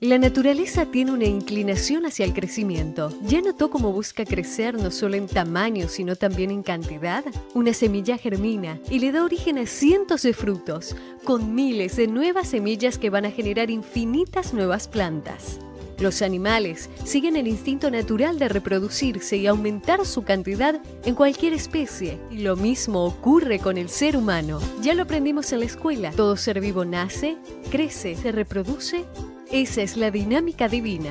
La naturaleza tiene una inclinación hacia el crecimiento. ¿Ya notó cómo busca crecer no solo en tamaño, sino también en cantidad? Una semilla germina y le da origen a cientos de frutos, con miles de nuevas semillas que van a generar infinitas nuevas plantas. Los animales siguen el instinto natural de reproducirse y aumentar su cantidad en cualquier especie. Y lo mismo ocurre con el ser humano. Ya lo aprendimos en la escuela. Todo ser vivo nace, crece, se reproduce esa es la dinámica divina,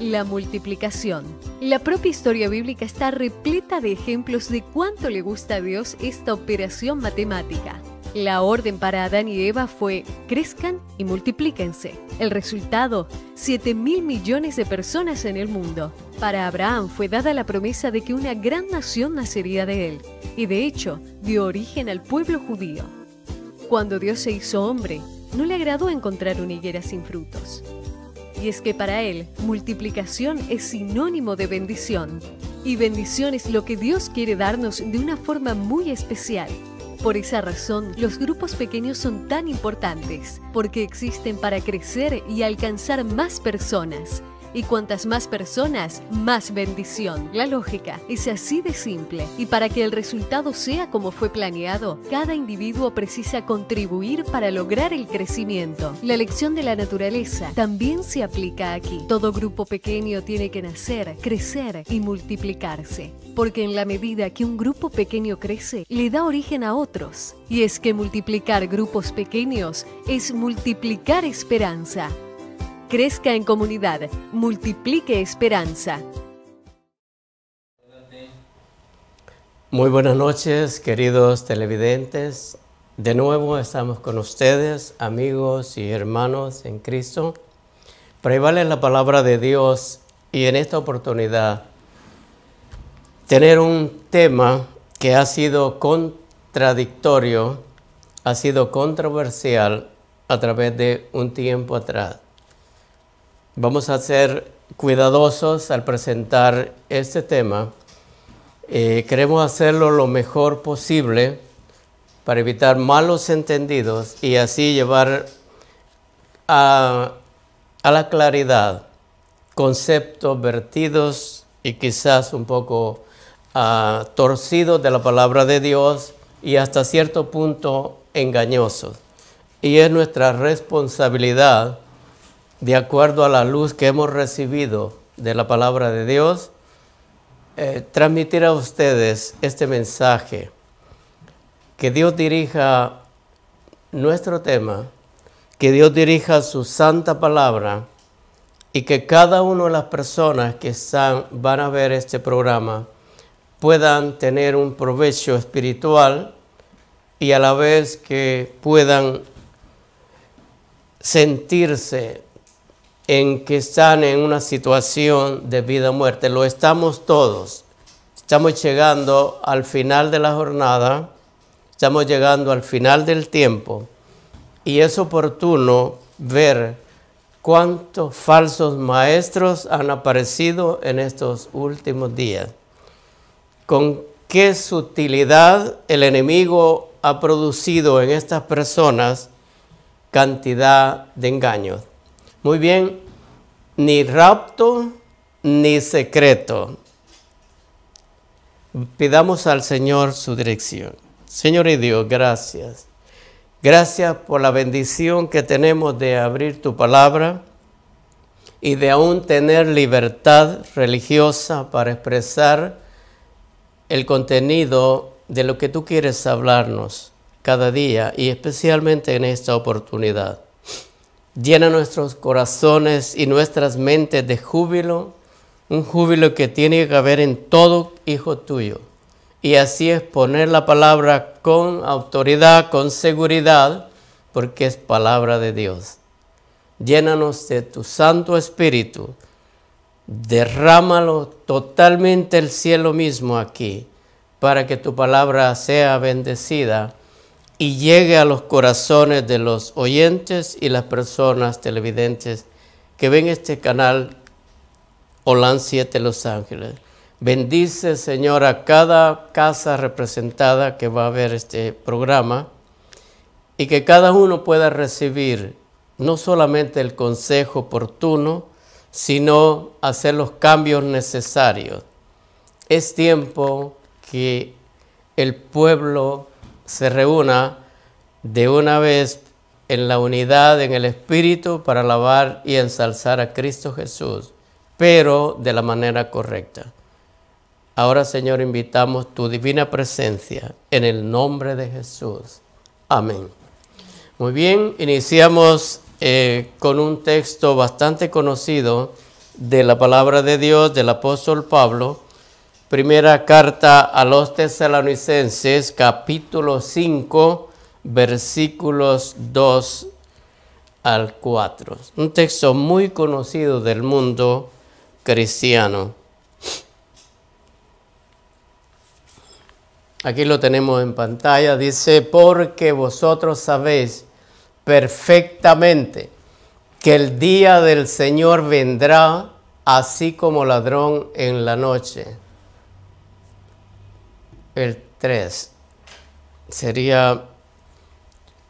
la multiplicación. La propia historia bíblica está repleta de ejemplos de cuánto le gusta a Dios esta operación matemática. La orden para Adán y Eva fue crezcan y multiplíquense. El resultado, 7 mil millones de personas en el mundo. Para Abraham fue dada la promesa de que una gran nación nacería de él, y de hecho dio origen al pueblo judío. Cuando Dios se hizo hombre, no le agradó encontrar una higuera sin frutos. Y es que para él, multiplicación es sinónimo de bendición. Y bendición es lo que Dios quiere darnos de una forma muy especial. Por esa razón, los grupos pequeños son tan importantes, porque existen para crecer y alcanzar más personas y cuantas más personas, más bendición. La lógica es así de simple. Y para que el resultado sea como fue planeado, cada individuo precisa contribuir para lograr el crecimiento. La lección de la naturaleza también se aplica aquí. Todo grupo pequeño tiene que nacer, crecer y multiplicarse. Porque en la medida que un grupo pequeño crece, le da origen a otros. Y es que multiplicar grupos pequeños es multiplicar esperanza crezca en comunidad, multiplique esperanza. Muy buenas noches, queridos televidentes. De nuevo estamos con ustedes, amigos y hermanos en Cristo. Prevale la palabra de Dios y en esta oportunidad tener un tema que ha sido contradictorio, ha sido controversial a través de un tiempo atrás. Vamos a ser cuidadosos al presentar este tema. Eh, queremos hacerlo lo mejor posible para evitar malos entendidos y así llevar a, la claridad conceptos vertidos y quizás un poco ah, torcidos de la palabra de Dios y hasta cierto punto engañosos. Y es nuestra responsabilidad de acuerdo a la luz que hemos recibido de la palabra de Dios, eh, transmitir a ustedes este mensaje. Que Dios dirija nuestro tema, que Dios dirija su santa palabra y que cada una de las personas que van a ver este programa puedan tener un provecho espiritual y a la vez que puedan sentirse en que están en una situación de vida o muerte. Lo estamos todos. Estamos llegando al final de la jornada, estamos llegando al final del tiempo y es oportuno ver cuántos falsos maestros han aparecido en estos últimos días. Con qué sutilidad el enemigo ha producido en estas personas cantidad de engaños. Muy bien, ni rapto ni secreto. Pidamos al Señor su dirección. Señor y Dios, gracias. Gracias por la bendición que tenemos de abrir tu palabra y de aún tener libertad religiosa para expresar el contenido de lo que tú quieres hablarnos cada día y especialmente en esta oportunidad. Llena nuestros corazones y nuestras mentes de júbilo, un júbilo que tiene que haber en todo hijo tuyo. Y así es poner la palabra con autoridad, con seguridad, porque es palabra de Dios. Llénanos de tu Santo Espíritu. Derrámalo totalmente el cielo mismo aquí, para que tu palabra sea bendecida y llegue a los corazones de los oyentes y las personas televidentes que ven este canal Olan 7 Los Ángeles. Bendice, Señor, a cada casa representada que va a ver este programa y que cada uno pueda recibir no solamente el consejo oportuno, sino hacer los cambios necesarios. Es tiempo que el pueblo se reúna de una vez en la unidad, en el Espíritu, para alabar y ensalzar a Cristo Jesús, pero de la manera correcta. Ahora, Señor, invitamos tu divina presencia en el nombre de Jesús. Amén. Muy bien, iniciamos eh, con un texto bastante conocido de la palabra de Dios del apóstol Pablo Primera carta a los tesalonicenses, capítulo 5, versículos 2 al 4. Un texto muy conocido del mundo cristiano. Aquí lo tenemos en pantalla. Dice, porque vosotros sabéis perfectamente que el día del Señor vendrá así como ladrón en la noche el 3 sería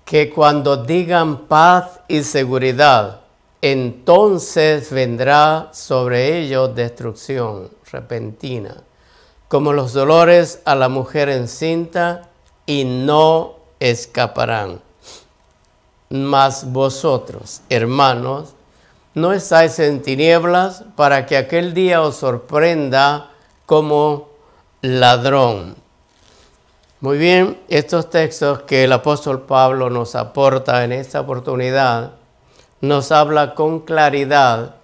que cuando digan paz y seguridad, entonces vendrá sobre ellos destrucción repentina, como los dolores a la mujer encinta, y no escaparán. Mas vosotros, hermanos, no estáis en tinieblas para que aquel día os sorprenda como ladrón muy bien, estos textos que el apóstol Pablo nos aporta en esta oportunidad nos habla con claridad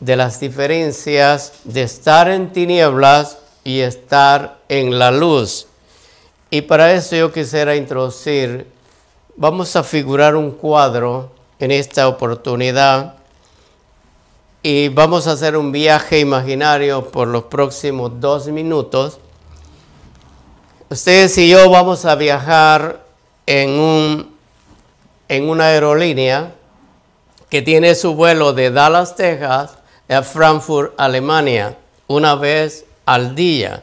de las diferencias de estar en tinieblas y estar en la luz. Y para eso yo quisiera introducir, vamos a figurar un cuadro en esta oportunidad y vamos a hacer un viaje imaginario por los próximos dos minutos Ustedes y yo vamos a viajar en, un, en una aerolínea que tiene su vuelo de Dallas, Texas, a Frankfurt, Alemania, una vez al día.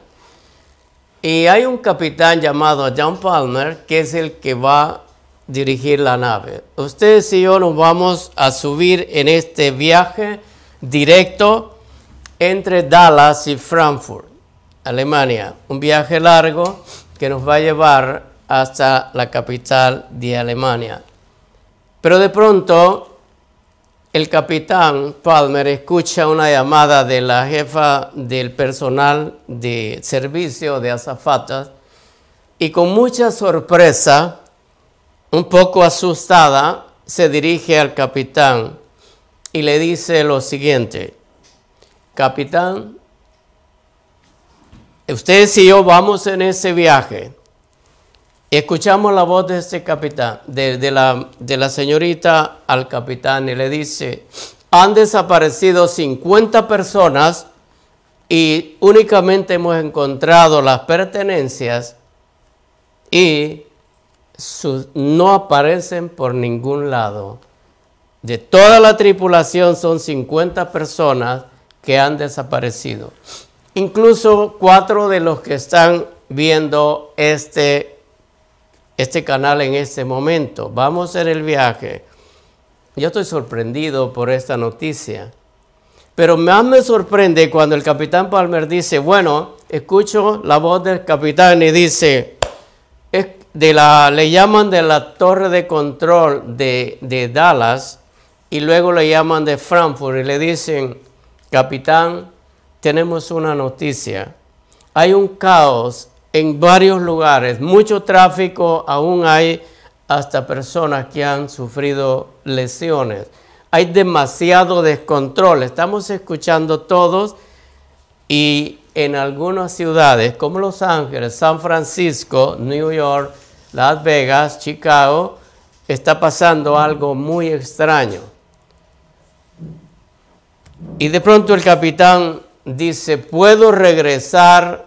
Y hay un capitán llamado John Palmer que es el que va a dirigir la nave. Ustedes y yo nos vamos a subir en este viaje directo entre Dallas y Frankfurt, Alemania. Un viaje largo que nos va a llevar hasta la capital de Alemania. Pero de pronto el capitán Palmer escucha una llamada de la jefa del personal de servicio de azafatas y con mucha sorpresa, un poco asustada, se dirige al capitán y le dice lo siguiente, capitán, ustedes y yo vamos en ese viaje. Escuchamos la voz de este capitán, de, la, señorita al capitán, y le dice, han desaparecido 50 personas y únicamente hemos encontrado las pertenencias y no aparecen por ningún lado. De toda la tripulación son 50 personas que han desaparecido incluso cuatro de los que están viendo este, este canal en este momento. Vamos a hacer el viaje. Yo estoy sorprendido por esta noticia. Pero más me sorprende cuando el capitán Palmer dice, bueno, escucho la voz del capitán y dice, de la, le llaman de la torre de control de, de Dallas y luego le llaman de Frankfurt y le dicen, capitán, tenemos una noticia. Hay un caos en varios lugares, mucho tráfico, aún hay hasta personas que han sufrido lesiones. Hay demasiado descontrol, estamos escuchando todos y en algunas ciudades como Los Ángeles, San Francisco, New York, Las Vegas, Chicago, está pasando algo muy extraño. Y de pronto el capitán dice, ¿puedo regresar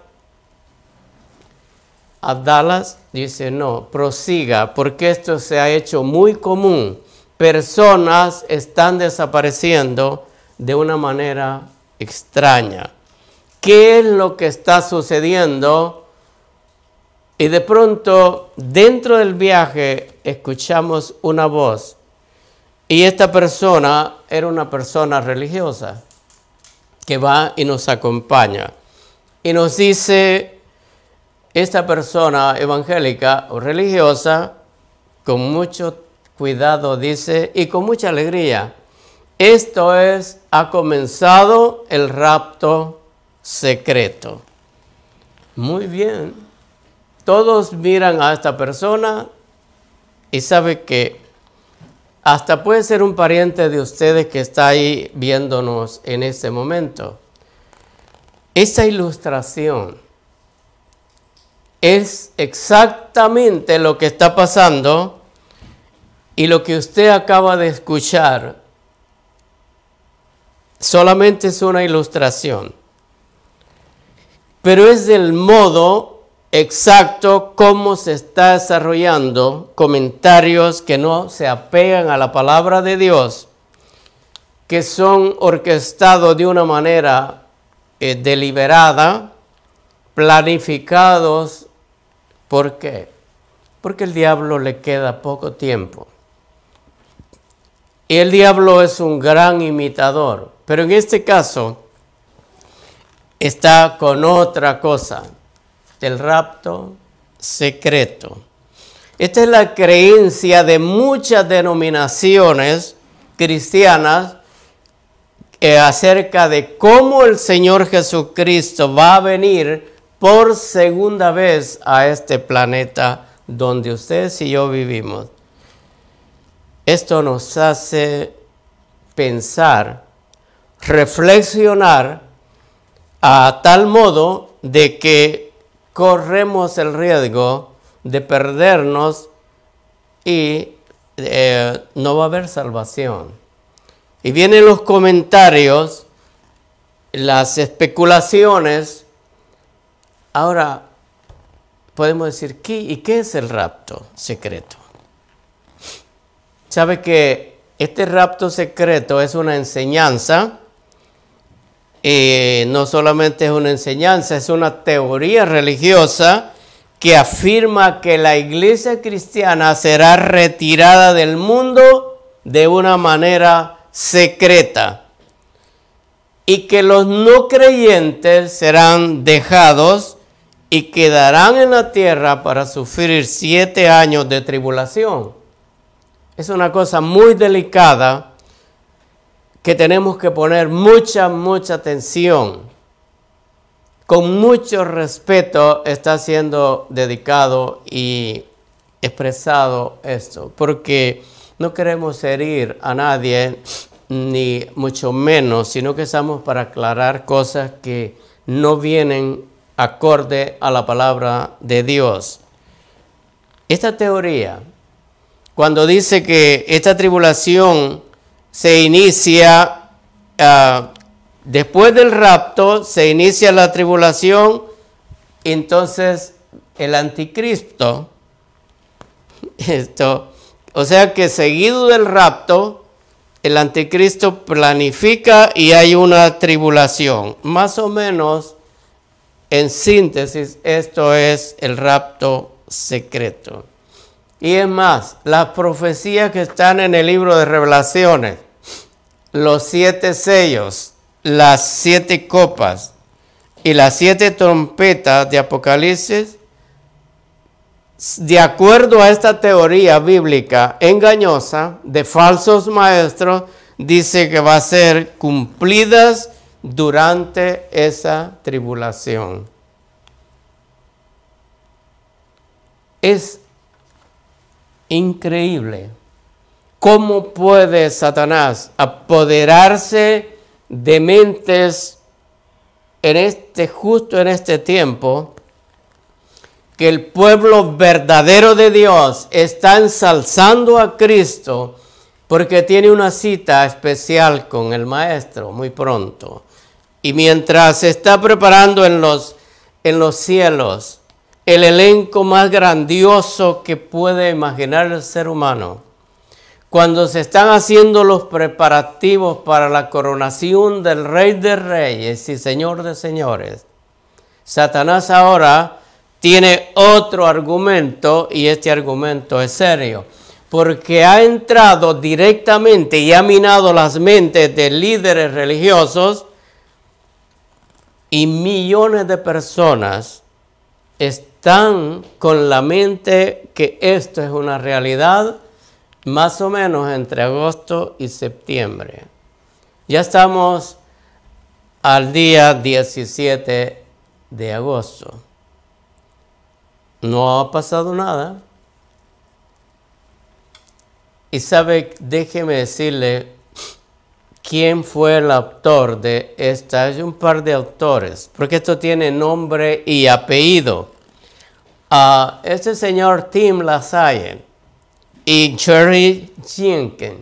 a Dallas? Dice, no, prosiga, porque esto se ha hecho muy común. Personas están desapareciendo de una manera extraña. ¿Qué es lo que está sucediendo? Y de pronto, dentro del viaje, escuchamos una voz. Y esta persona era una persona religiosa que va y nos acompaña. Y nos dice, esta persona evangélica o religiosa, con mucho cuidado dice, y con mucha alegría, esto es, ha comenzado el rapto secreto. Muy bien. Todos miran a esta persona y sabe que hasta puede ser un pariente de ustedes que está ahí viéndonos en este momento. Esa ilustración es exactamente lo que está pasando y lo que usted acaba de escuchar solamente es una ilustración, pero es del modo exacto cómo se está desarrollando comentarios que no se apegan a la palabra de Dios, que son orquestados de una manera eh, deliberada, planificados. ¿Por qué? Porque el diablo le queda poco tiempo. Y el diablo es un gran imitador, pero en este caso está con otra cosa del este, rapto secreto. Esta es la creencia de muchas denominaciones cristianas eh, acerca de cómo el Señor Jesucristo va a venir por segunda vez a este planeta donde ustedes y yo vivimos. Esto nos hace pensar, reflexionar a tal modo de que corremos el riesgo de perdernos y eh, no va a haber salvación. Y vienen los comentarios, las especulaciones. Ahora, podemos decir, ¿qué, ¿y qué es el rapto secreto? Sabe que este rapto secreto es una enseñanza eh, no solamente es una enseñanza, es una teoría religiosa que afirma que la iglesia cristiana será retirada del mundo de una manera secreta y que los no creyentes serán dejados y quedarán en la tierra para sufrir siete años de tribulación. Es una cosa muy delicada que tenemos que poner mucha, mucha atención. Con mucho respeto está siendo dedicado y expresado esto, porque no queremos herir a nadie, ni mucho menos, sino que estamos para aclarar cosas que no vienen acorde a la palabra de Dios. Esta teoría, cuando dice que esta tribulación se inicia, ah, después del rapto, se inicia la tribulación, entonces el anticristo, esto, o sea que seguido del rapto, el anticristo planifica y hay una tribulación. Más o menos, en síntesis, esto es el rapto secreto. Y es más, las profecías que están en el libro de revelaciones, los siete sellos, las siete copas y las siete trompetas de Apocalipsis, de acuerdo a esta teoría bíblica engañosa de falsos maestros, dice que va a ser cumplidas durante esa tribulación. Es increíble. ¿Cómo puede Satanás apoderarse de mentes en este justo en este tiempo que el pueblo verdadero de Dios está ensalzando a Cristo porque tiene una cita especial con el maestro muy pronto? Y mientras se está preparando en los en los cielos el elenco más grandioso que puede imaginar el ser humano. Cuando se están haciendo los preparativos para la coronación del Rey de Reyes y Señor de Señores, Satanás ahora tiene otro argumento y este argumento es serio, porque ha entrado directamente y ha minado las mentes de líderes religiosos y millones de personas están Tan con la mente que esto es una realidad más o menos entre agosto y septiembre. Ya estamos al día 17 de agosto. No ha pasado nada. Y sabe, déjeme decirle quién fue el autor de esta. Hay un par de autores, porque esto tiene nombre y apellido. Ah, este señor Tim LaSalle y Jerry Jenkins.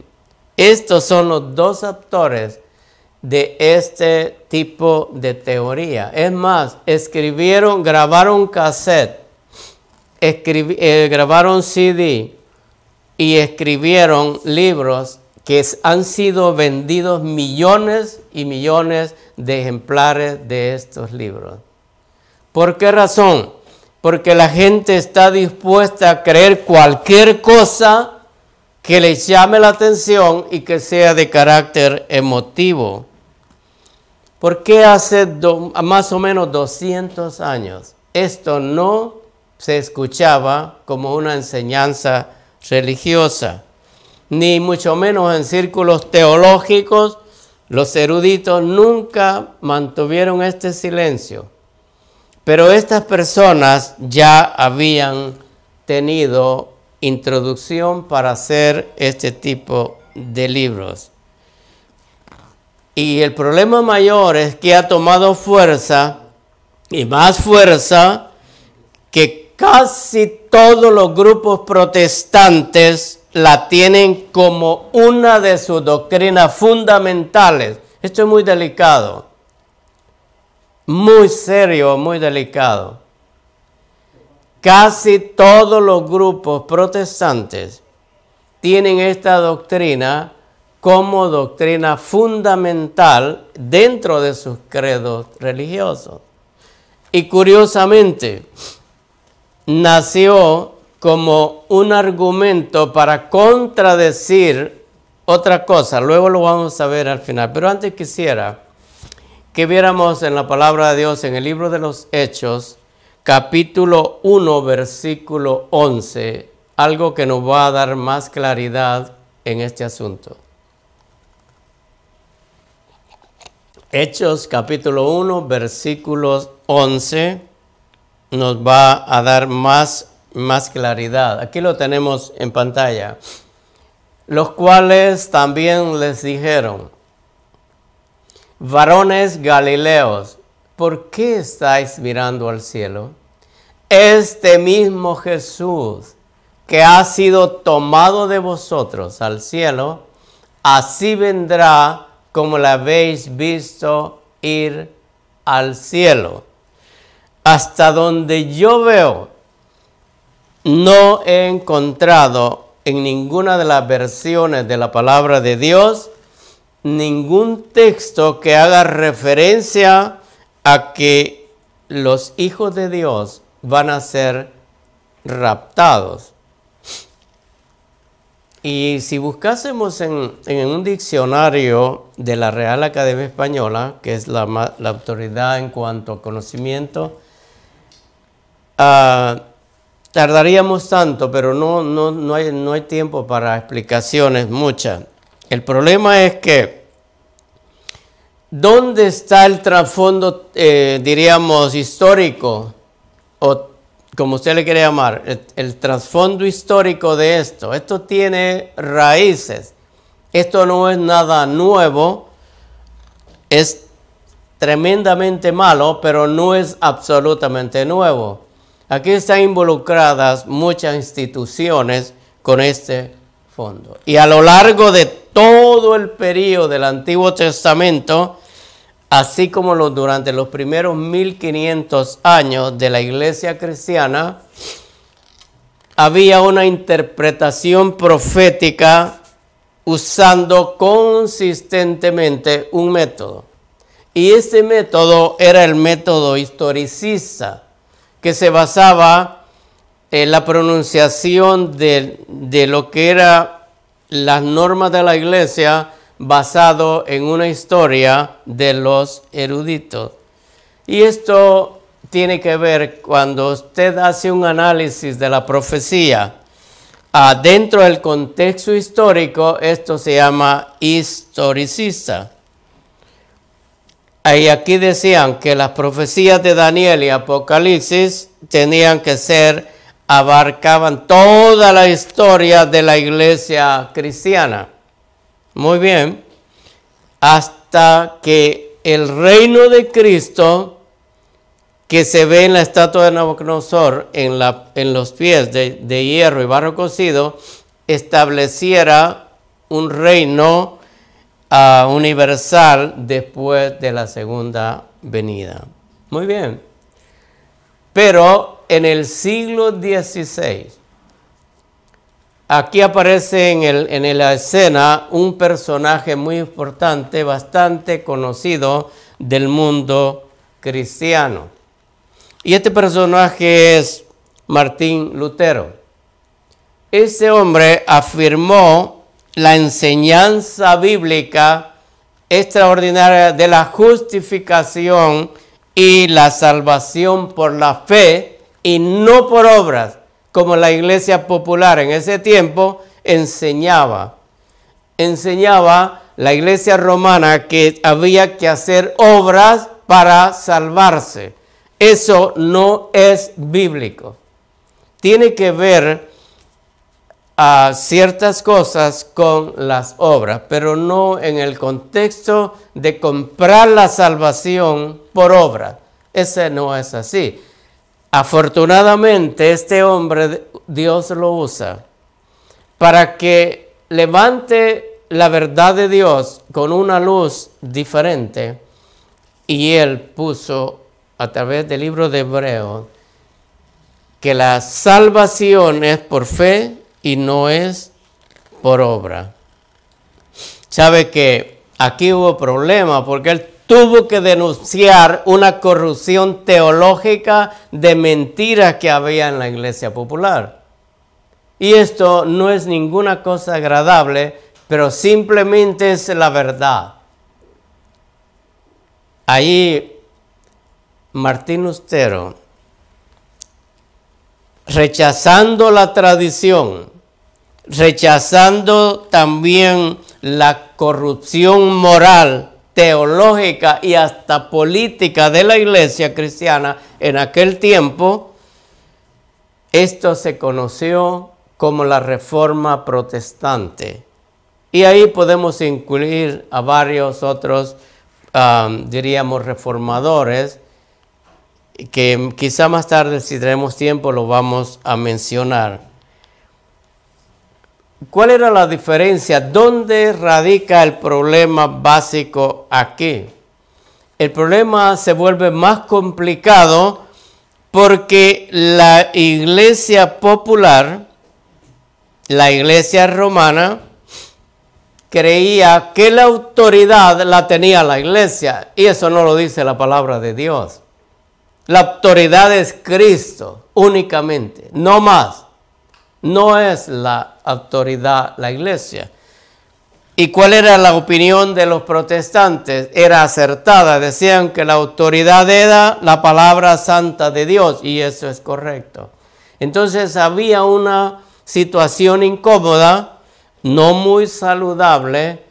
Estos son los dos actores de este tipo de teoría. Es más, escribieron, grabaron cassette, escribieron, eh, grabaron CD y escribieron libros que han sido vendidos millones y millones de ejemplares de estos libros. ¿Por qué razón? porque la gente está dispuesta a creer cualquier cosa que le llame la atención y que sea de carácter emotivo. ¿Por qué hace más o menos 200 años esto no se escuchaba como una enseñanza religiosa? Ni mucho menos en círculos teológicos, los eruditos nunca mantuvieron este silencio pero estas personas ya habían tenido introducción para hacer este tipo de libros. Y el problema mayor es que ha tomado fuerza y más fuerza que casi todos los grupos protestantes la tienen como una de sus doctrinas fundamentales. Esto es muy delicado muy serio, muy delicado. Casi todos los grupos protestantes tienen esta doctrina como doctrina fundamental dentro de sus credos religiosos. Y curiosamente, nació como un argumento para contradecir otra cosa. Luego lo vamos a ver al final. Pero antes quisiera que viéramos en la palabra de Dios en el libro de los Hechos, capítulo 1, versículo 11, algo que nos va a dar más claridad en este asunto. Hechos capítulo 1, versículos 11 nos va a dar más, más claridad. Aquí lo tenemos en pantalla. Los cuales también les dijeron, Varones Galileos, ¿por qué estáis mirando al cielo? Este mismo Jesús que ha sido tomado de vosotros al cielo, así vendrá como la habéis visto ir al cielo. Hasta donde yo veo, no he encontrado en ninguna de las versiones de la palabra de Dios ningún texto que haga referencia a que los hijos de Dios van a ser raptados. Y si buscásemos en, un diccionario de la Real Academia Española, que es la, autoridad en cuanto a conocimiento, ah, tardaríamos tanto, pero no, no, hay, no hay tiempo para explicaciones muchas. El problema es que, ¿dónde está el trasfondo, eh, diríamos, histórico? O como usted le quiere llamar, el, el trasfondo histórico de esto. Esto tiene raíces. Esto no es nada nuevo. Es tremendamente malo, pero no es absolutamente nuevo. Aquí están involucradas muchas instituciones con este fondo. Y a lo largo de todo el periodo del Antiguo Testamento, así como los, durante los primeros 1500 años de la iglesia cristiana, había una interpretación profética usando consistentemente un método. Y ese método era el método historicista, que se basaba en la pronunciación de lo que era las normas de la iglesia basado en una historia de los eruditos. Y esto tiene que ver cuando usted hace un análisis de la profecía dentro del contexto histórico, esto se llama historicista. Y aquí decían que las profecías de Daniel y Apocalipsis tenían que ser abarcaban toda la historia de la iglesia cristiana. Muy bien, hasta que el reino de Cristo que se ve en la estatua de Nabucodonosor en, en los pies de, hierro y barro cocido, estableciera un reino ah, universal después de la segunda venida. Muy bien. Pero en el siglo XVI, aquí aparece en, la escena un personaje muy importante, bastante conocido del mundo cristiano. Y este personaje es Martín Lutero. Ese hombre afirmó la enseñanza bíblica extraordinaria de la justificación y la salvación por la fe y no por obras, como la iglesia popular en ese tiempo enseñaba. Enseñaba la iglesia romana que había que hacer obras para salvarse. Eso no es bíblico. Tiene que ver a ah, ciertas cosas con las obras, pero no en el contexto de comprar la salvación por obra. Ese no es así. Afortunadamente este hombre Dios lo usa para que levante la verdad de Dios con una luz diferente. Y él puso a través del libro de Hebreo que la salvación es por fe y no es por obra. Sabe que aquí hubo problema porque él tuvo que denunciar una corrupción teológica de mentiras que había en la iglesia popular. Y esto no es ninguna cosa agradable, pero simplemente es la verdad. Ahí Martín Ustero, rechazando la tradición, rechazando también la corrupción moral, teológica y hasta política de la iglesia cristiana en aquel tiempo, esto se conoció como la Reforma Protestante. Y ahí podemos incluir a varios otros, diríamos, reformadores, que quizá más tarde, si tenemos tiempo, lo vamos a mencionar. ¿Cuál era la diferencia? ¿Dónde radica el problema básico aquí? El problema se vuelve más complicado porque la iglesia popular, la iglesia romana, creía que la autoridad la tenía la iglesia. Y eso no lo dice la palabra de Dios. La autoridad es Cristo únicamente, no más. No es la autoridad la iglesia. ¿Y cuál era la opinión de los protestantes? Era acertada. Decían que la autoridad era la palabra santa de Dios y eso es correcto. Entonces había una situación incómoda, no muy saludable,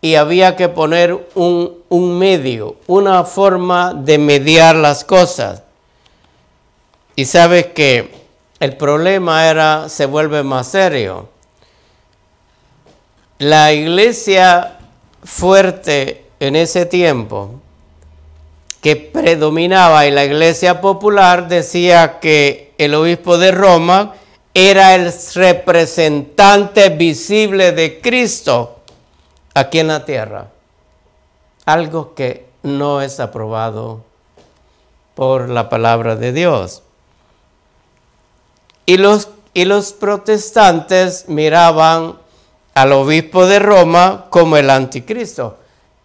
y había que poner un, medio, una forma de mediar las cosas. Y sabes que el problema era, se vuelve más serio. La iglesia fuerte en ese tiempo, que predominaba y la iglesia popular decía que el obispo de Roma era el representante visible de Cristo aquí en la tierra. Algo que no es aprobado por la palabra de Dios. Y los, los protestantes miraban al obispo de Roma como el anticristo.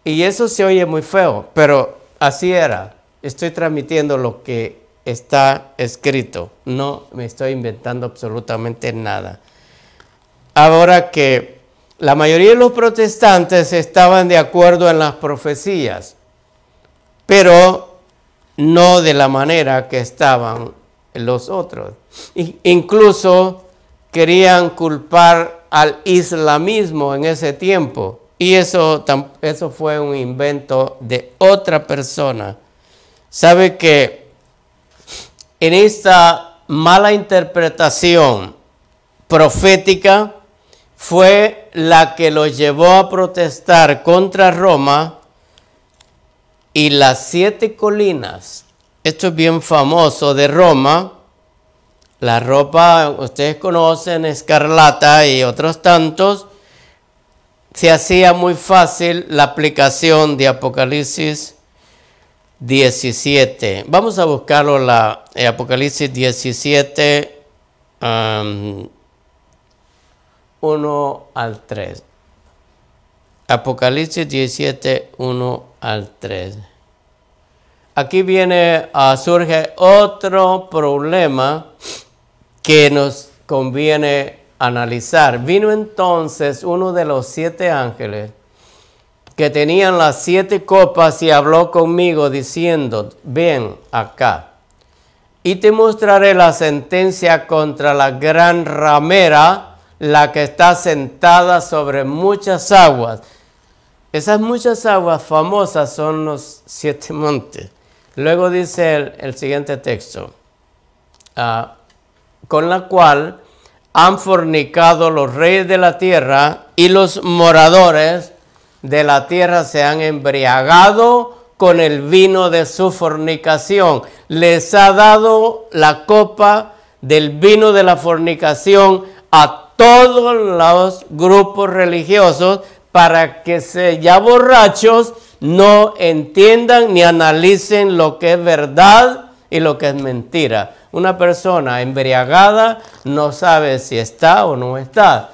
Y eso se oye muy feo, pero así era. Estoy transmitiendo lo que está escrito. No me estoy inventando absolutamente nada. Ahora que la mayoría de los protestantes estaban de acuerdo en las profecías, pero no de la manera que estaban los otros. Incluso querían culpar al islamismo en ese tiempo. Y eso, eso fue un invento de otra persona. Sabe que en esta mala interpretación profética fue la que lo llevó a protestar contra Roma y las siete colinas esto es bien famoso de Roma. La ropa, ustedes conocen, escarlata y otros tantos. Se hacía muy fácil la aplicación de Apocalipsis 17. Vamos a buscarlo, la eh, Apocalipsis 17, 1 al 3. Apocalipsis 17, 1 al 3 aquí viene, ah, surge otro problema que nos conviene analizar. Vino entonces uno de los siete ángeles que tenían las siete copas y habló conmigo diciendo, ven acá y te mostraré la sentencia contra la gran ramera, la que está sentada sobre muchas aguas. Esas muchas aguas famosas son los siete montes. Luego dice el, siguiente texto, ah, con la cual han fornicado los reyes de la tierra y los moradores de la tierra se han embriagado con el vino de su fornicación. Les ha dado la copa del vino de la fornicación a todos los grupos religiosos para que se borrachos no entiendan ni analicen lo que es verdad y lo que es mentira. Una persona embriagada no sabe si está o no está.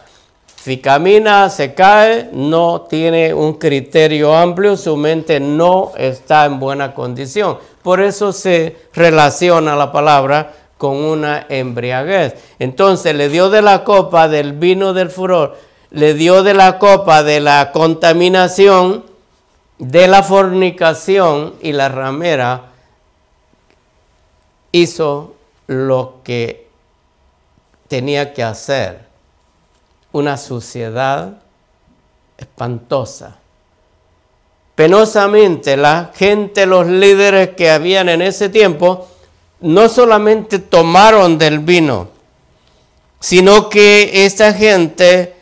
Si camina, se cae, no tiene un criterio amplio, su mente no está en buena condición. Por eso se relaciona la palabra con una embriaguez. Entonces le dio de la copa del vino del furor, le dio de la copa de la contaminación, de la fornicación y la ramera hizo lo que tenía que hacer. Una sociedad espantosa. Penosamente la gente, los líderes que habían en ese tiempo, no solamente tomaron del vino, sino que esta gente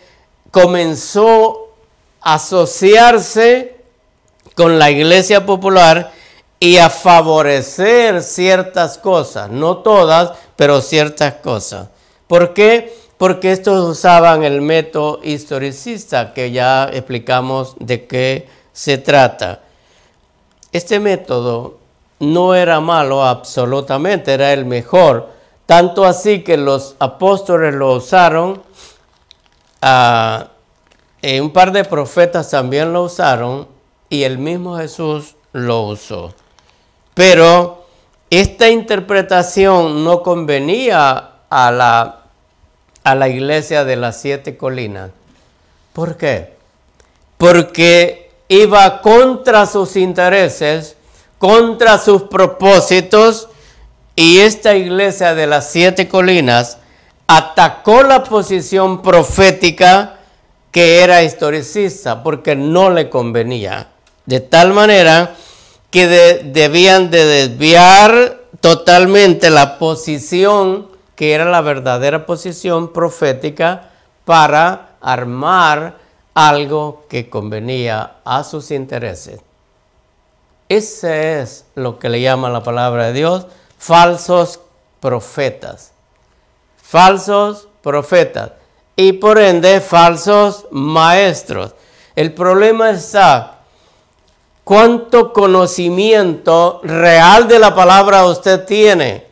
comenzó a asociarse con la iglesia popular y a favorecer ciertas cosas, no todas, pero ciertas cosas. ¿Por qué? Porque estos usaban el método historicista, que ya explicamos de qué se trata. Este método no era malo absolutamente, era el mejor. Tanto así que los apóstoles lo usaron, ah, eh, un par de profetas también lo usaron, y el mismo Jesús lo usó. Pero esta interpretación no convenía a la, a la iglesia de las siete colinas. ¿Por qué? Porque iba contra sus intereses, contra sus propósitos, y esta iglesia de las siete colinas atacó la posición profética que era historicista porque no le convenía de tal manera que debían de desviar totalmente la posición que era la verdadera posición profética para armar algo que convenía a sus intereses. Ese es lo que le llama la palabra de Dios falsos profetas. Falsos profetas y por ende falsos maestros. El problema está cuánto conocimiento real de la palabra usted tiene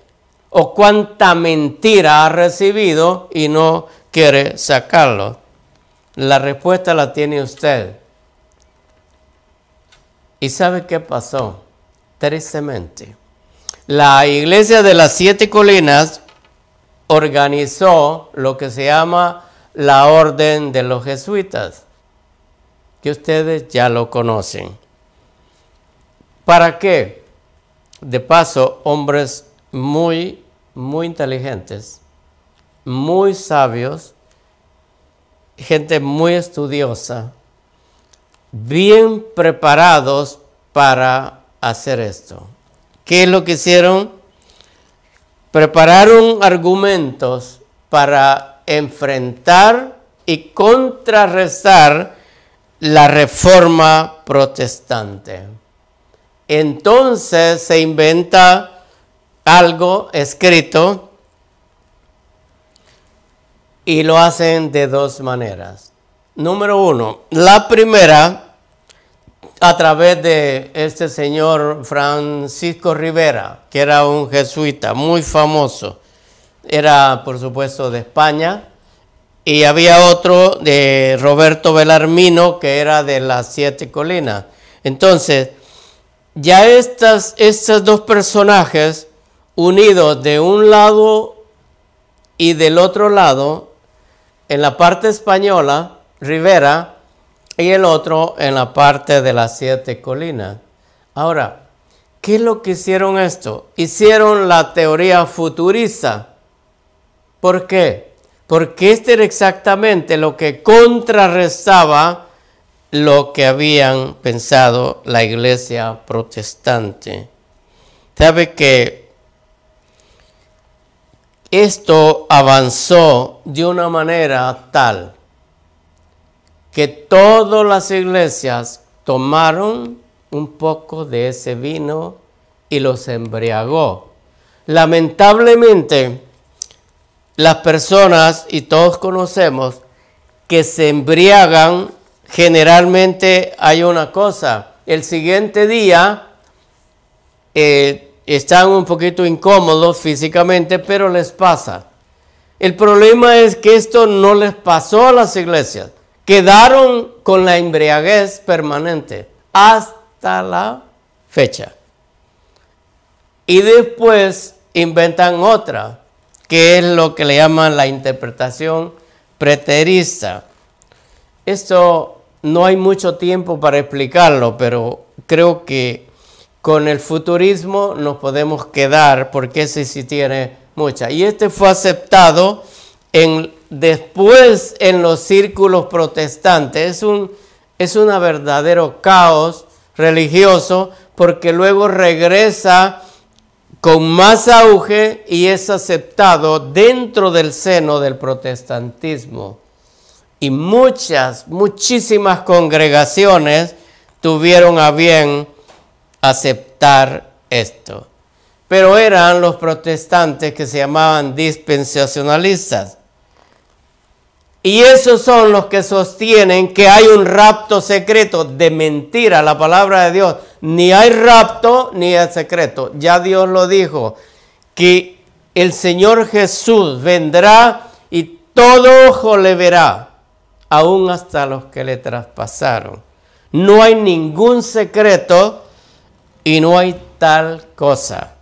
o cuánta mentira ha recibido y no quiere sacarlo. La respuesta la tiene usted. ¿Y sabe qué pasó? Tristemente. La iglesia de las siete colinas organizó lo que se llama la orden de los jesuitas, que ustedes ya lo conocen para qué? de paso, hombres muy, muy inteligentes, muy sabios, gente muy estudiosa, bien preparados para hacer esto. ¿Qué es lo que hicieron? Prepararon argumentos para enfrentar y contrarrestar la reforma protestante. Entonces se inventa algo escrito y lo hacen de dos maneras. Número uno, la primera, a través de este señor Francisco Rivera, que era un jesuita muy famoso, era por supuesto de España, y había otro de Roberto Belarmino, que era de las Siete Colinas. Entonces, ya estas, estos dos personajes unidos de un lado y del otro lado, en la parte española, Rivera, y el otro en la parte de las siete colinas. Ahora, ¿qué es lo que hicieron esto? Hicieron la teoría futurista. ¿Por qué? Porque este era exactamente lo que contrarrestaba lo que habían pensado la iglesia protestante. Sabe que esto avanzó de una manera tal que todas las iglesias tomaron un poco de ese vino y los embriagó. Lamentablemente, las personas, y todos conocemos, que se embriagan generalmente hay una cosa. El siguiente día eh, están un poquito incómodos físicamente, pero les pasa. El problema es que esto no les pasó a las iglesias. Quedaron con la embriaguez permanente hasta la fecha. Y después inventan otra, que es lo que le llaman la interpretación preterista esto no hay mucho tiempo para explicarlo, pero creo que con el futurismo nos podemos quedar porque ese sí tiene mucha. Y este fue aceptado después en los círculos protestantes. Es es un verdadero caos religioso porque luego regresa con más auge y es aceptado dentro del seno del protestantismo. Y muchas, muchísimas congregaciones tuvieron a bien aceptar esto. Pero eran los protestantes que se llamaban dispensacionalistas. Y esos son los que sostienen que hay un rapto secreto de mentira, la palabra de Dios. Ni hay rapto ni hay secreto. Ya Dios lo dijo, que el Señor Jesús vendrá y todo ojo le verá aún hasta los que le traspasaron. No hay ningún secreto y no hay tal cosa.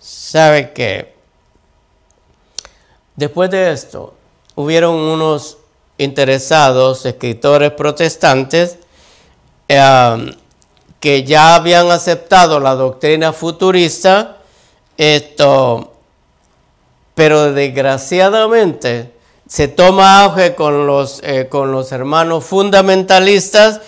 ¿Sabe qué? Después de esto, hubieron unos interesados, escritores protestantes, eh, que ya habían aceptado la doctrina futurista, esto, pero desgraciadamente se toma auge con los, eh, con los hermanos fundamentalistas.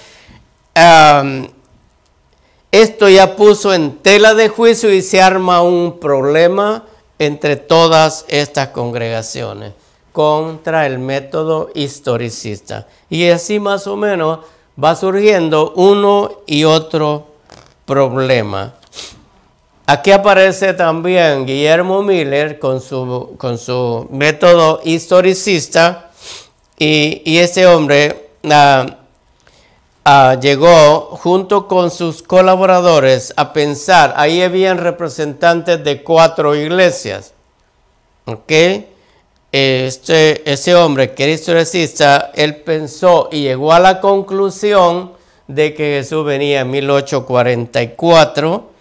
esto ya puso en tela de juicio y se arma un problema entre todas estas congregaciones contra el método historicista. Y así más o menos va surgiendo uno y otro problema. Aquí aparece también Guillermo Miller con su, con su método historicista y, ese hombre ah, ah, llegó junto con sus colaboradores a pensar, ahí habían representantes de cuatro iglesias, ¿ok? Este, ese hombre que era historicista, él pensó y llegó a la conclusión de que Jesús venía en 1844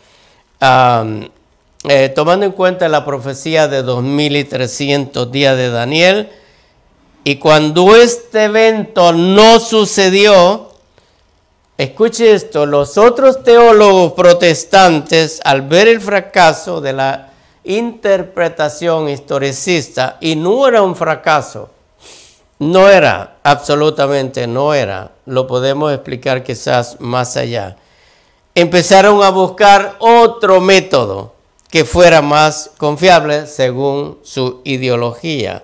eh, tomando en cuenta la profecía de 2300 días de Daniel, y cuando este evento no sucedió, escuche esto, los otros teólogos protestantes al ver el fracaso de la interpretación historicista, y no era un fracaso, no era, absolutamente no era, lo podemos explicar quizás más allá empezaron a buscar otro método que fuera más confiable según su ideología.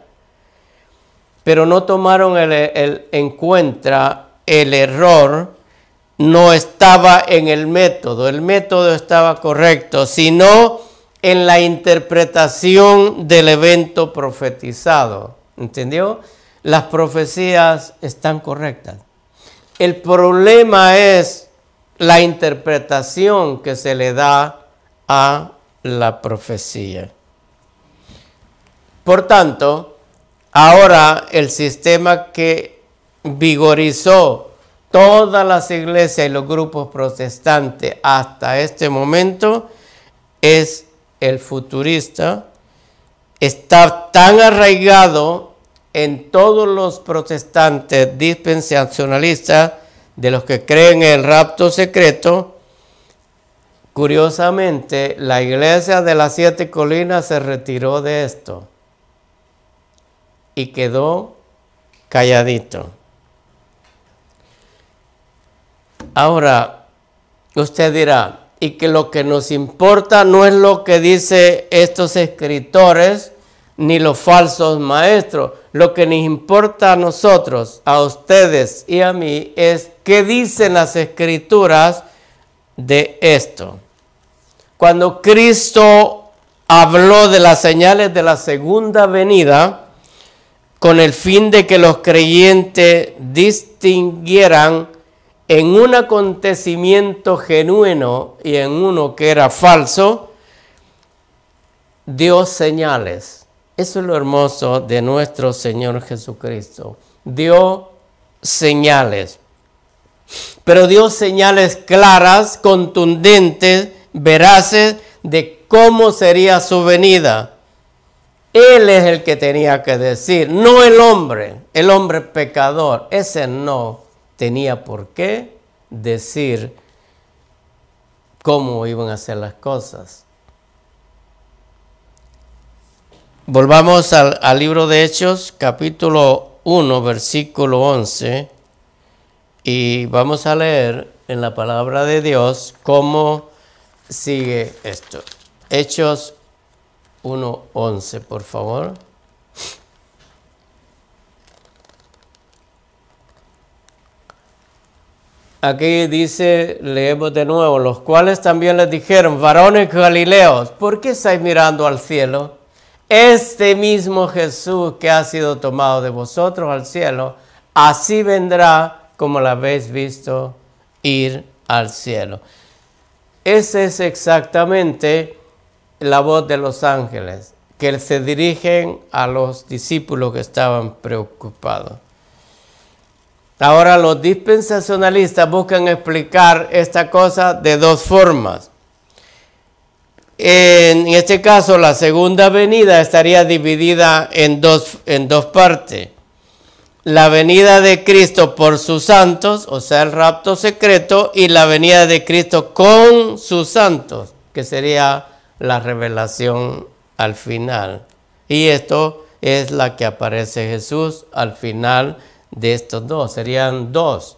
Pero no tomaron el, en cuenta el error, no estaba en el método, el método estaba correcto, sino en la interpretación del evento profetizado. ¿Entendió? Las profecías están correctas. El problema es la interpretación que se le da a la profecía. Por tanto, ahora el sistema que vigorizó todas las iglesias y los grupos protestantes hasta este momento es el futurista, está tan arraigado en todos los protestantes dispensacionalistas de los que creen en el rapto secreto, curiosamente la iglesia de las siete colinas se retiró de esto y quedó calladito. Ahora, usted dirá, y que lo que nos importa no es lo que dicen estos escritores, ni los falsos maestros. Lo que nos importa a nosotros, a ustedes y a mí es qué dicen las escrituras de esto. Cuando Cristo habló de las señales de la segunda venida, con el fin de que los creyentes distinguieran en un acontecimiento genuino y en uno que era falso, dio señales eso es lo hermoso de nuestro Señor Jesucristo. Dio señales, pero dio señales claras, contundentes, veraces de cómo sería su venida. Él es el que tenía que decir, no el hombre, el hombre pecador. Ese no tenía por qué decir cómo iban a ser las cosas. Volvamos al, libro de Hechos, capítulo 1, versículo 11, y vamos a leer en la palabra de Dios cómo sigue esto. Hechos 1, 11, por favor. Aquí dice, leemos de nuevo, los cuales también les dijeron, varones galileos, ¿por qué estáis mirando al cielo? este mismo Jesús que ha sido tomado de vosotros al cielo, así vendrá como la habéis visto ir al cielo. Esa es exactamente la voz de los ángeles que se dirigen a los discípulos que estaban preocupados. Ahora los dispensacionalistas buscan explicar esta cosa de dos formas. En este caso, la segunda venida estaría dividida en dos, en dos partes. La venida de Cristo por sus santos, o sea, el rapto secreto, y la venida de Cristo con sus santos, que sería la revelación al final. Y esto es la que aparece Jesús al final de estos dos, serían dos.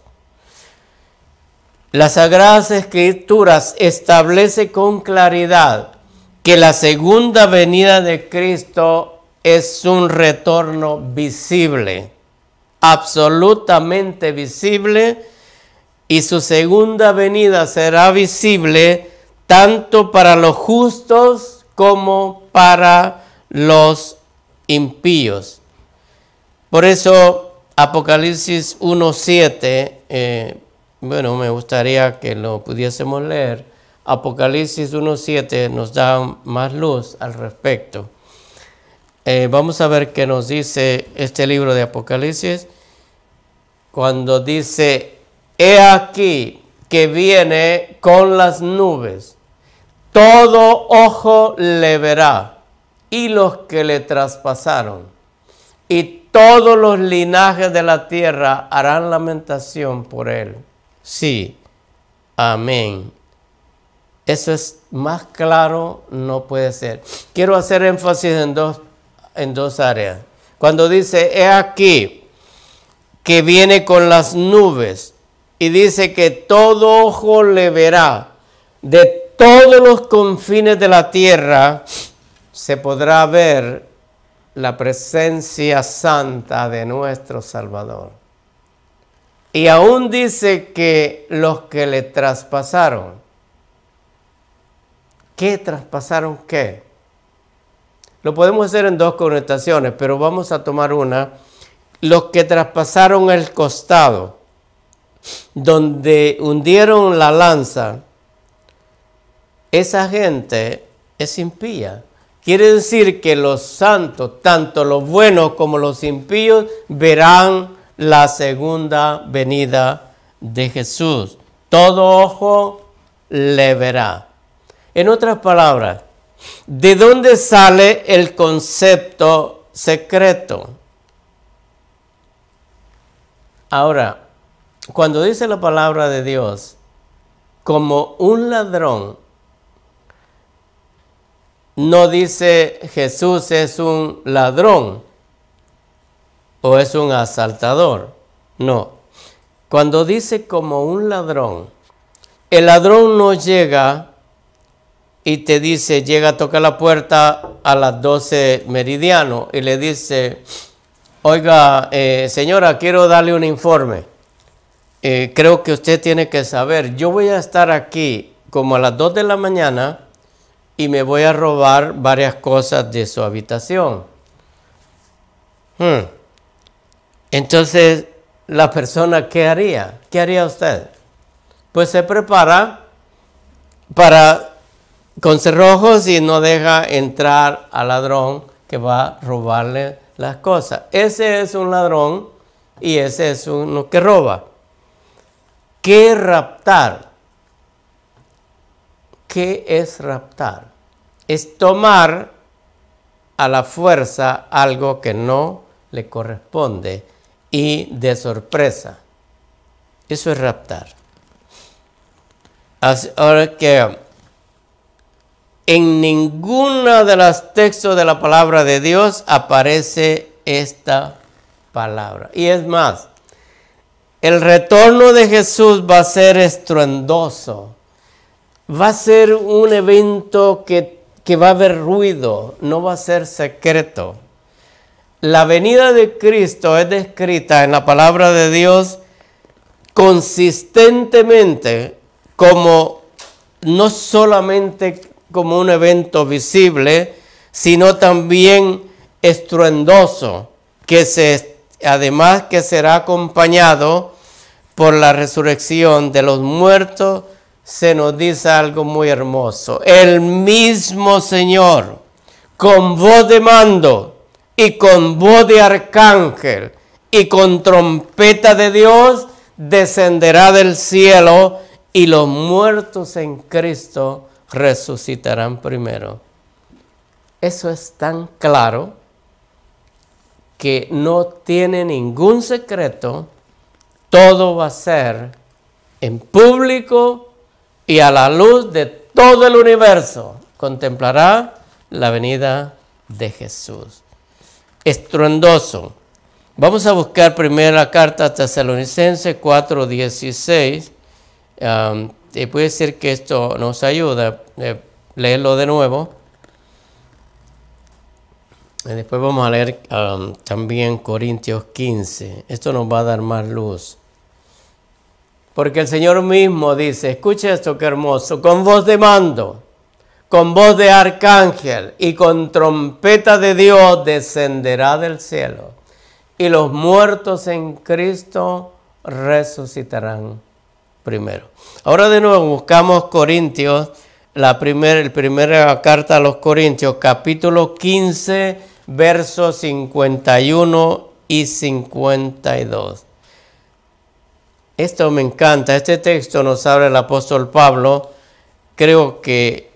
Las Sagradas Escrituras establece con claridad que la segunda venida de Cristo es un retorno visible, absolutamente visible, y su segunda venida será visible tanto para los justos como para los impíos. Por eso Apocalipsis 1.7, eh, bueno, me gustaría que lo pudiésemos leer. Apocalipsis 1.7 nos da más luz al respecto. Eh, vamos a ver qué nos dice este libro de Apocalipsis cuando dice, he aquí que viene con las nubes, todo ojo le verá y los que le traspasaron, y todos los linajes de la tierra harán lamentación por él. Sí, amén eso es más claro, no puede ser. Quiero hacer énfasis en dos, en dos áreas. Cuando dice, he aquí, que viene con las nubes, y dice que todo ojo le verá, de todos los confines de la tierra, se podrá ver la presencia santa de nuestro Salvador. Y aún dice que los que le traspasaron, ¿Qué traspasaron qué? Lo podemos hacer en dos connotaciones, pero vamos a tomar una. Los que traspasaron el costado, donde hundieron la lanza, esa gente es impía. Quiere decir que los santos, tanto los buenos como los impíos, verán la segunda venida de Jesús. Todo ojo le verá. En otras palabras, ¿de dónde sale el concepto secreto? Ahora, cuando dice la palabra de Dios, como un ladrón, no dice Jesús es un ladrón o es un asaltador. No. Cuando dice como un ladrón, el ladrón no llega y te dice, llega a tocar la puerta a las 12 meridiano y le dice, oiga, eh, señora, quiero darle un informe. Eh, creo que usted tiene que saber, yo voy a estar aquí como a las 2 de la mañana y me voy a robar varias cosas de su habitación. Hmm. Entonces, la persona, ¿qué haría? ¿Qué haría usted? Pues se prepara para con cerrojos y no deja entrar al ladrón que va a robarle las cosas. Ese es un ladrón y ese es uno que roba. ¿Qué raptar? ¿Qué es raptar? Es tomar a la fuerza algo que no le corresponde y de sorpresa. Eso es raptar. ahora que en ninguno de los textos de la palabra de Dios aparece esta palabra. Y es más, el retorno de Jesús va a ser estruendoso. Va a ser un evento que, va a haber ruido, no va a ser secreto. La venida de Cristo es descrita en la palabra de Dios consistentemente como no solamente como un evento visible, sino también estruendoso, que además que será acompañado por la resurrección de los muertos, se nos dice algo muy hermoso. El mismo Señor, con voz de mando y con voz de arcángel y con trompeta de Dios, descenderá del cielo y los muertos en Cristo resucitarán primero. Eso es tan claro que no tiene ningún secreto. Todo va a ser en público y a la luz de todo el universo. Contemplará la venida de Jesús. Estruendoso. Vamos a buscar primero la carta tesalonicense 4.16 puede ser que esto nos ayuda a eh, leerlo de nuevo. Y después vamos a leer um, también Corintios 15. Esto nos va a dar más luz. Porque el Señor mismo dice, escucha esto que hermoso, con voz de mando, con voz de arcángel y con trompeta de Dios descenderá del cielo. Y los muertos en Cristo resucitarán primero. Ahora de nuevo buscamos Corintios, la primera eh, carta a los Corintios, capítulo 15, versos 51 y 52. Esto me encanta, este texto nos habla el apóstol Pablo, creo que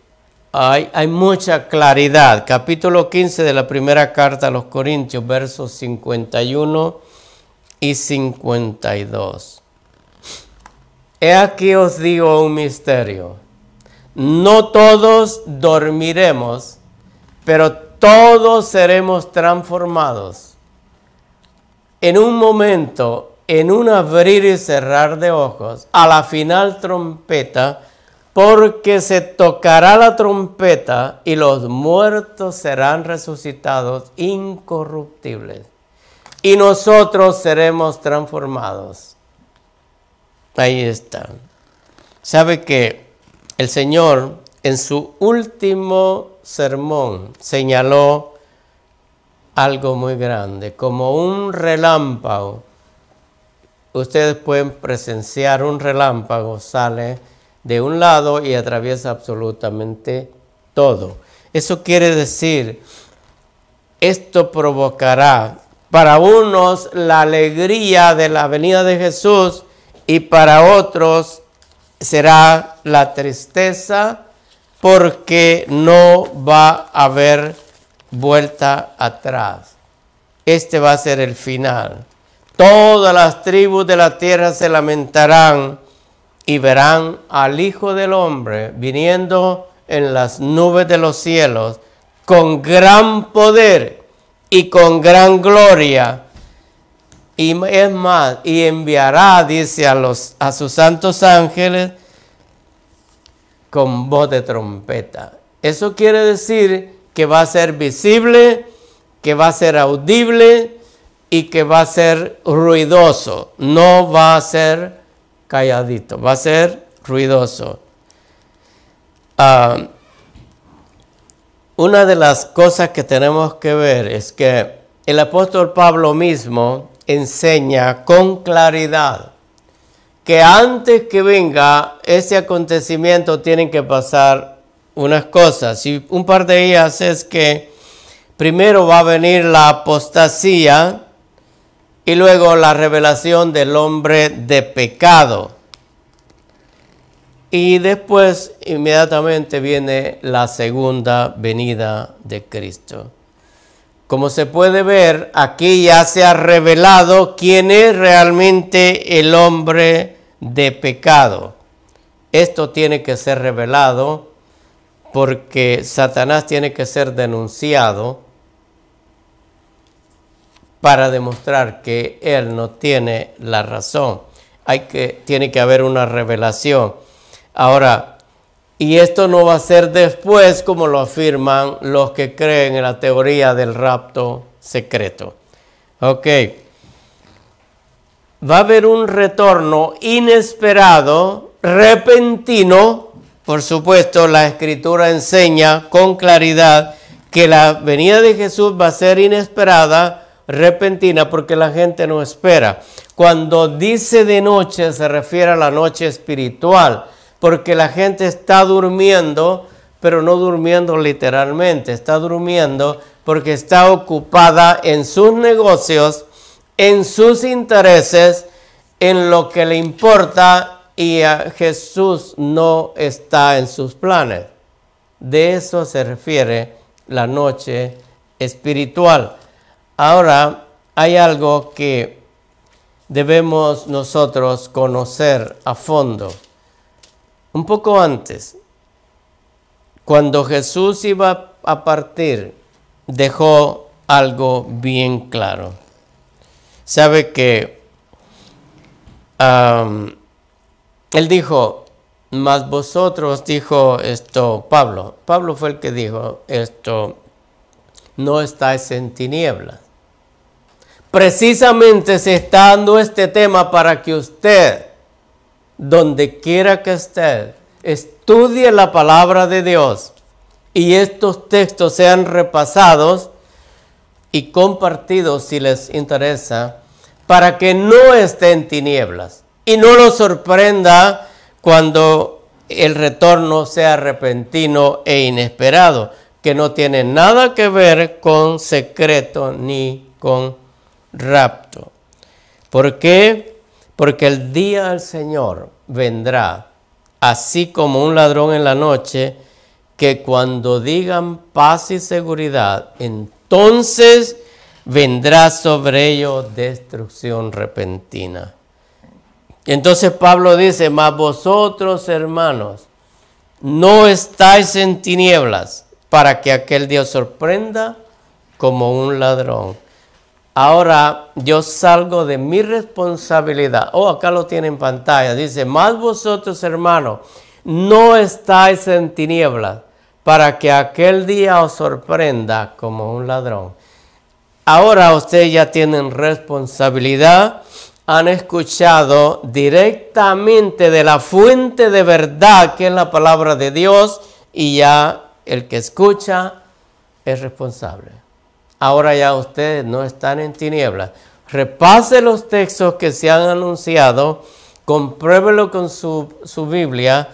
hay, hay mucha claridad. Capítulo 15 de la primera carta a los Corintios, versos 51 y 52. He aquí os digo un misterio. No todos dormiremos, pero todos seremos transformados. En un momento, en un abrir y cerrar de ojos, a la final trompeta, porque se tocará la trompeta y los muertos serán resucitados incorruptibles. Y nosotros seremos transformados. Ahí está. Sabe que el Señor en su último sermón señaló algo muy grande, como un relámpago. Ustedes pueden presenciar un relámpago, sale de un lado y atraviesa absolutamente todo. Eso quiere decir, esto provocará para unos la alegría de la venida de Jesús y para otros será la tristeza porque no va a haber vuelta atrás. Este va a ser el final. Todas las tribus de la tierra se lamentarán y verán al Hijo del Hombre viniendo en las nubes de los cielos con gran poder y con gran gloria y es más, y enviará, dice, a, los, a sus santos ángeles con voz de trompeta. Eso quiere decir que va a ser visible, que va a ser audible y que va a ser ruidoso. No va a ser calladito, va a ser ruidoso. Ah, una de las cosas que tenemos que ver es que el apóstol Pablo mismo enseña con claridad que antes que venga ese acontecimiento tienen que pasar unas cosas. Y un par de ellas es que primero va a venir la apostasía y luego la revelación del hombre de pecado. Y después inmediatamente viene la segunda venida de Cristo. Como se puede ver, aquí ya se ha revelado quién es realmente el hombre de pecado. Esto tiene que ser revelado porque Satanás tiene que ser denunciado para demostrar que él no tiene la razón. Hay que, tiene que haber una revelación. Ahora, y esto no va a ser después como lo afirman los que creen en la teoría del rapto secreto. Ok. Va a haber un retorno inesperado, repentino. Por supuesto, la escritura enseña con claridad que la venida de Jesús va a ser inesperada, repentina, porque la gente no espera. Cuando dice de noche se refiere a la noche espiritual porque la gente está durmiendo, pero no durmiendo literalmente, está durmiendo porque está ocupada en sus negocios, en sus intereses, en lo que le importa y a Jesús no está en sus planes. De eso se refiere la noche espiritual. Ahora, hay algo que debemos nosotros conocer a fondo. Un poco antes, cuando Jesús iba a partir, dejó algo bien claro. Sabe que él dijo, más vosotros, dijo esto Pablo, Pablo fue el que dijo esto, no estáis en tinieblas. Precisamente se está dando este tema para que usted donde quiera que esté, estudie la palabra de Dios y estos textos sean repasados y compartidos si les interesa, para que no esté en tinieblas y no los sorprenda cuando el retorno sea repentino e inesperado, que no tiene nada que ver con secreto ni con rapto. ¿Por qué? Porque el día del Señor vendrá, así como un ladrón en la noche, que cuando digan paz y seguridad, entonces vendrá sobre ellos destrucción repentina. Entonces Pablo dice, mas vosotros hermanos, no estáis en tinieblas para que aquel Dios sorprenda como un ladrón. Ahora yo salgo de mi responsabilidad. Oh, acá lo tienen en pantalla. Dice, más vosotros hermanos, no estáis en tinieblas para que aquel día os sorprenda como un ladrón. Ahora ustedes ya tienen responsabilidad, han escuchado directamente de la fuente de verdad que es la palabra de Dios y ya el que escucha es responsable. Ahora ya ustedes no están en tinieblas. Repase los textos que se han anunciado, compruébelo con su, Biblia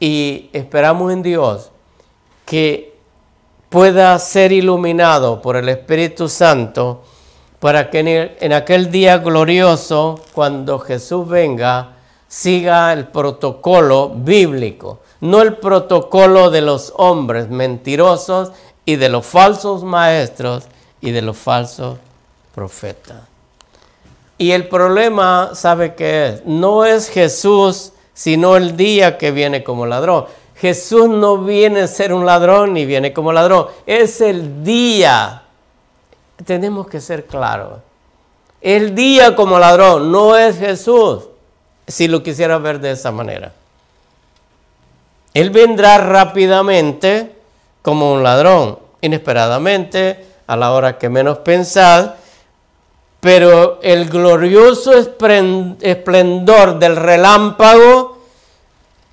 y esperamos en Dios que pueda ser iluminado por el Espíritu Santo para que en, en, aquel día glorioso, cuando Jesús venga, siga el protocolo bíblico, no el protocolo de los hombres mentirosos y de los falsos maestros y de los falsos profetas. Y el problema, ¿sabe qué es? No es Jesús, sino el día que viene como ladrón. Jesús no viene a ser un ladrón ni viene como ladrón. Es el día. Tenemos que ser claros. El día como ladrón no es Jesús, si lo quisiera ver de esa manera. Él vendrá rápidamente como un ladrón, inesperadamente, a la hora que menos pensad, pero el glorioso esplendor del relámpago,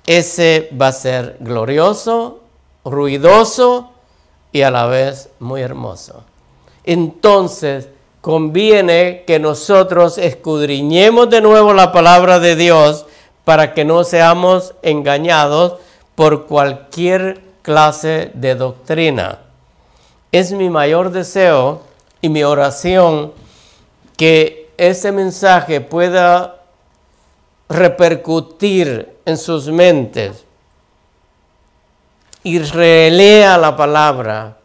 ese va a ser glorioso, ruidoso y a la vez muy hermoso. Entonces, conviene que nosotros escudriñemos de nuevo la palabra de Dios para que no seamos engañados por cualquier clase de doctrina. Es mi mayor deseo y mi oración que este mensaje pueda repercutir en sus mentes y relea la palabra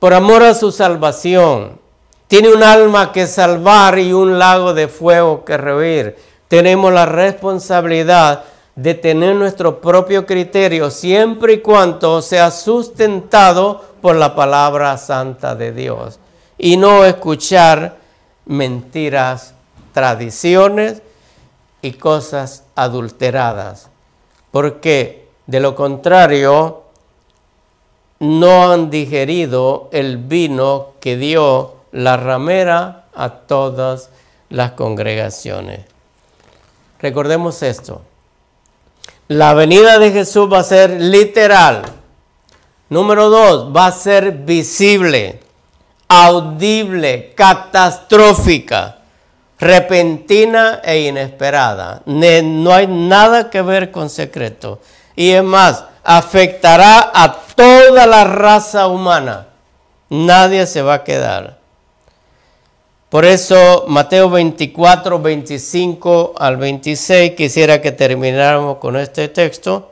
por amor a su salvación. Tiene un alma que salvar y un lago de fuego que reír, Tenemos la responsabilidad de tener nuestro propio criterio siempre y cuando sea sustentado por la palabra santa de Dios y no escuchar mentiras, tradiciones y cosas adulteradas. Porque de lo contrario, no han digerido el vino que dio la ramera a todas las congregaciones. Recordemos esto. La venida de Jesús va a ser literal. Número dos, va a ser visible, audible, catastrófica, repentina e inesperada. No hay nada que ver con secreto. Y es más, afectará a toda la raza humana. Nadie se va a quedar. Por eso Mateo 24, 25 al 26, quisiera que termináramos con este texto.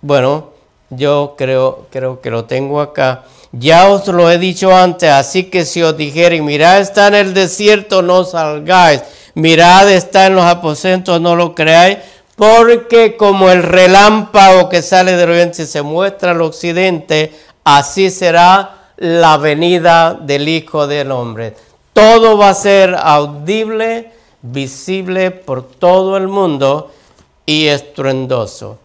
Bueno, yo creo, creo que lo tengo acá. Ya os lo he dicho antes, así que si os dijeren, mirad está en el desierto, no salgáis. Mirad está en los aposentos, no lo creáis. Porque como el relámpago que sale del oriente se muestra al occidente, así será la venida del Hijo del Hombre. Todo va a ser audible, visible por todo el mundo y estruendoso.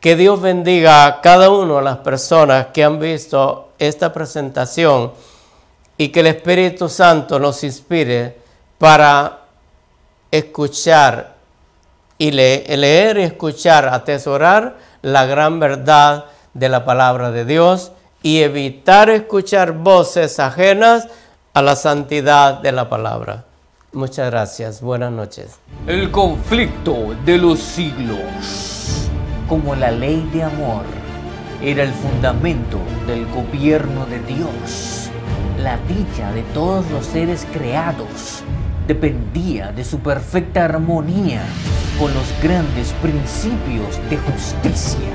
Que Dios bendiga a cada una de las personas que han visto esta presentación y que el Espíritu Santo nos inspire para escuchar y leer, y escuchar, atesorar la gran verdad de la palabra de Dios y evitar escuchar voces ajenas a la santidad de la palabra. Muchas gracias, buenas noches. El conflicto de los siglos, como la ley de amor, era el fundamento del gobierno de Dios. La dicha de todos los seres creados dependía de su perfecta armonía con los grandes principios de justicia.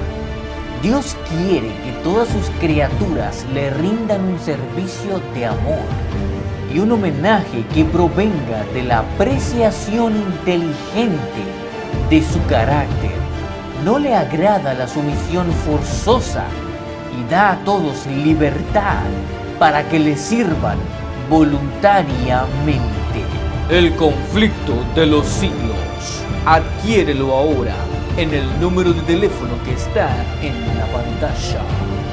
Dios quiere que todas sus criaturas le rindan un servicio de amor y un homenaje que provenga de la apreciación inteligente de su carácter. No le agrada la sumisión forzosa y da a todos libertad para que le sirvan voluntariamente. El conflicto de los siglos. Adquiérelo ahora en el número de teléfono que está en la pantalla.